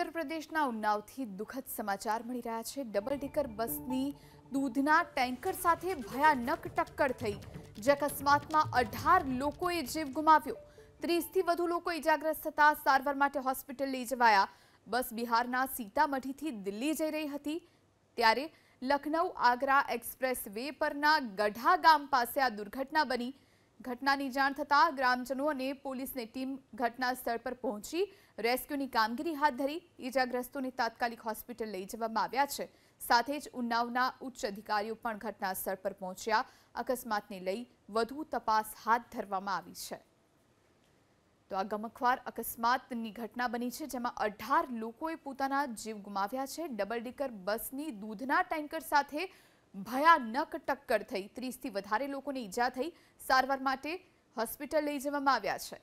मध्यप्रदेश ना उन्नाव થી દુખદ સમાચાર મળી રહ્યા છે ડબલ ડેકર બસ ની દૂધના ટેન્કર સાથે ભયાનક ટક્કર થઈ જ અકસ્માત માં 18 લોકોએ જીવ ગુમાવ્યો 30 થી વધુ લોકો ઈજાગ્રસ્ત હતા સારવાર માટે હોસ્પિટલ લઈ જવાય બસ બિહાર ના સીતામઢી થી દિલ્હી જઈ રહી હતી ત્યારે લખનઉ આગરા એક્સપ્રેસ વે પર ના ગઢા ગામ પાસે આ દુર્ઘટના બની ઘટનાની જાણ થતા ગ્રામજનો અને પોલીસની ટીમ ઘટનાસ્થળ પર પહોંચી રેસ્ક્યુની કામગીરી હાથ ધરી ઈજાગ્રસ્તોને તાત્કાલિક હોસ્પિટલ લઈ જવામાં આવ્યા છે સાથે જ ઉન્નાવના ઉચ્ચ અધિકારીઓ પણ ઘટનાસ્થળ પર પહોંચ્યા અકસ્માતની લઈ વધુ તપાસ હાથ ધરવામાં આવી છે તો આ ગમખ્વાર અકસ્માતની ઘટના બની છે જેમાં 18 લોકોએ પોતાનો જીવ ગુમાવ્યા છે ડબલ ડેકર બસની દૂધના ટેન્કર સાથે ભયાનક ટક્કર થઈ ત્રીસથી વધારે લોકોને ઈજા થઈ સારવાર માટે હોસ્પિટલ લઈ જવામાં આવ્યા છે